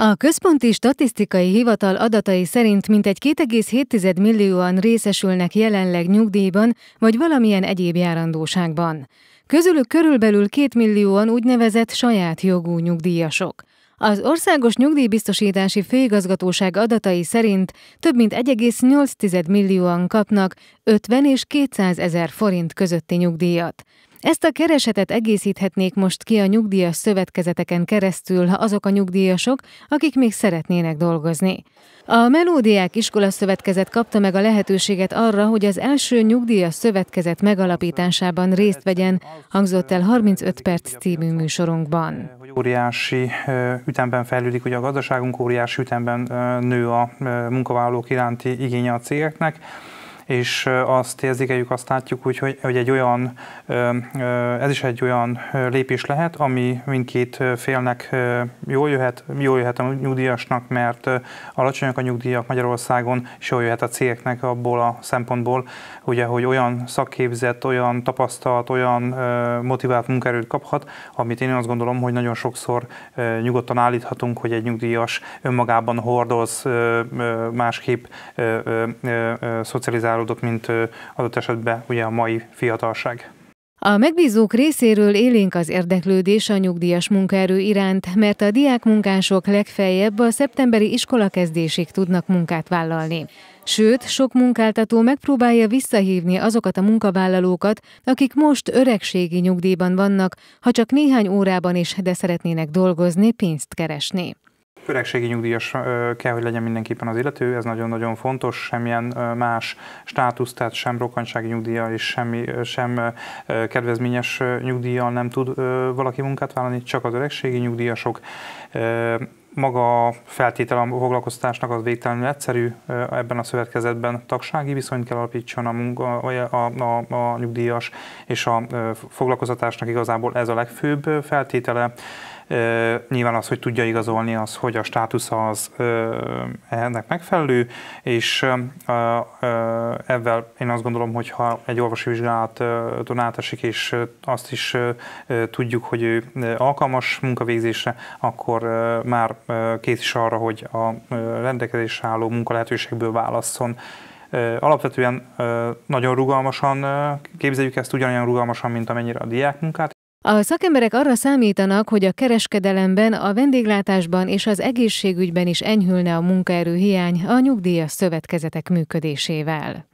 A Központi Statisztikai Hivatal adatai szerint mintegy 2,7 millióan részesülnek jelenleg nyugdíjban vagy valamilyen egyéb járandóságban. Közülük körülbelül 2 millióan úgynevezett saját jogú nyugdíjasok. Az Országos Nyugdíjbiztosítási Főigazgatóság adatai szerint több mint 1,8 millióan kapnak 50 és 200 ezer forint közötti nyugdíjat. Ezt a keresetet egészíthetnék most ki a nyugdíjas szövetkezeteken keresztül azok a nyugdíjasok, akik még szeretnének dolgozni. A Melódiák Iskola Szövetkezet kapta meg a lehetőséget arra, hogy az első nyugdíjas szövetkezet megalapításában részt vegyen, hangzott el 35 perc című műsorunkban. Óriási ütemben fejlődik hogy a gazdaságunk, óriási ütemben nő a munkavállalók iránti igénye a cégeknek, és azt érzékeljük, azt látjuk úgy, hogy, hogy egy olyan, ez is egy olyan lépés lehet, ami mindkét félnek jól jöhet, jól jöhet a nyugdíjasnak, mert alacsonyak a nyugdíjak Magyarországon, és jól jöhet a cégeknek abból a szempontból, ugye, hogy olyan szakképzett, olyan tapasztalt, olyan motivált munkaerőt kaphat, amit én azt gondolom, hogy nagyon sokszor nyugodtan állíthatunk, hogy egy nyugdíjas önmagában hordoz másképp szocializáló szocializálódott, mint adott esetben ugye a mai fiatalság. A megbízók részéről élénk az érdeklődés a nyugdíjas munkaerő iránt, mert a diákmunkások legfeljebb a szeptemberi iskolakezdésig tudnak munkát vállalni. Sőt, sok munkáltató megpróbálja visszahívni azokat a munkavállalókat, akik most öregségi nyugdíjban vannak, ha csak néhány órában is, de szeretnének dolgozni, pénzt keresni. Öregségi nyugdíjas kell, hogy legyen mindenképpen az illető, ez nagyon-nagyon fontos, semmilyen más státusz, tehát sem rokkantsági nyugdíja és semmi, sem kedvezményes nyugdíjjal nem tud valaki munkát vállalni, csak az öregségi nyugdíjasok maga a feltétel a foglalkoztatásnak az végtelenül egyszerű, ebben a szövetkezetben tagsági viszonyt kell alapítson a, munka, a, a, a nyugdíjas, és a foglalkoztatásnak igazából ez a legfőbb feltétele. Nyilván az, hogy tudja igazolni az, hogy a státusz az ennek megfelelő, és ebben én azt gondolom, hogy ha egy orvosi vizsgálaton átesik, és azt is tudjuk, hogy ő alkalmas munkavégzésre, akkor már kész is arra, hogy a rendelkezésre álló munkalehetőségből válasszon. Alapvetően nagyon rugalmasan képzeljük ezt, ugyanolyan rugalmasan, mint amennyire a diák munkát. A szakemberek arra számítanak, hogy a kereskedelemben, a vendéglátásban és az egészségügyben is enyhülne a munkaerőhiány a nyugdíjas szövetkezetek működésével.